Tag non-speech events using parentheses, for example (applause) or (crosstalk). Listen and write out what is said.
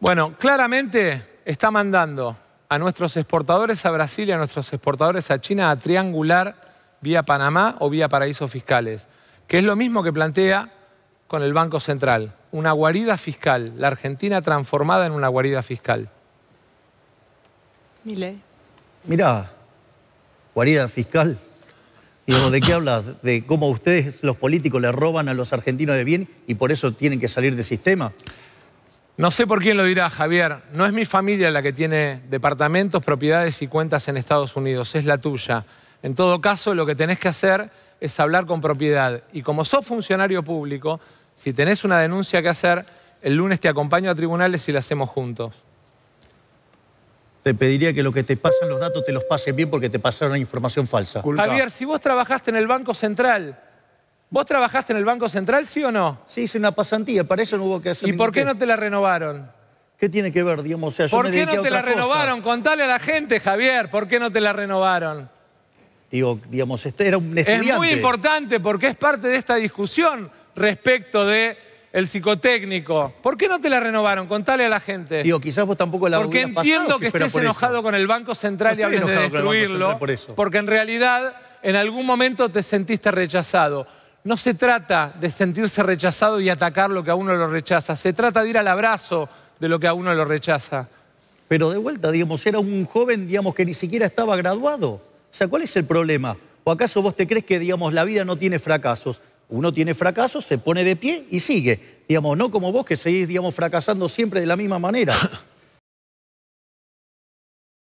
Bueno, claramente está mandando a nuestros exportadores a Brasil y a nuestros exportadores a China a triangular vía Panamá o vía paraísos fiscales, que es lo mismo que plantea con el Banco Central, una guarida fiscal, la Argentina transformada en una guarida fiscal. Mira Mirá, guarida fiscal. Digamos, ¿de qué hablas? ¿De cómo ustedes, los políticos, le roban a los argentinos de bien y por eso tienen que salir del sistema? No sé por quién lo dirá, Javier. No es mi familia la que tiene departamentos, propiedades y cuentas en Estados Unidos, es la tuya. En todo caso, lo que tenés que hacer es hablar con propiedad. Y como sos funcionario público, si tenés una denuncia que hacer, el lunes te acompaño a tribunales y la hacemos juntos. Te pediría que lo que te pasan los datos te los pasen bien porque te pasaron información falsa. Javier, si vos trabajaste en el Banco Central, ¿Vos trabajaste en el Banco Central, sí o no? Sí, hice una pasantía, para eso no hubo que hacer ¿Y por qué no te la renovaron? ¿Qué tiene que ver, digamos? sea, ¿Por qué no te la renovaron? Contale a la gente, Javier, ¿por qué no te la renovaron? Digo, digamos, este, era un estudiante. Es muy importante porque es parte de esta discusión respecto de el psicotécnico. ¿Por qué no te la renovaron? Contale a la gente. Digo, quizás vos tampoco la Porque entiendo que estés enojado con el Banco Central y hables de destruirlo. Porque en realidad, en algún momento te sentiste rechazado. No se trata de sentirse rechazado y atacar lo que a uno lo rechaza, se trata de ir al abrazo de lo que a uno lo rechaza. Pero de vuelta, digamos, era un joven, digamos, que ni siquiera estaba graduado. O sea, ¿cuál es el problema? ¿O acaso vos te crees que, digamos, la vida no tiene fracasos? Uno tiene fracasos, se pone de pie y sigue. Digamos, no como vos que seguís, digamos, fracasando siempre de la misma manera. (coughs)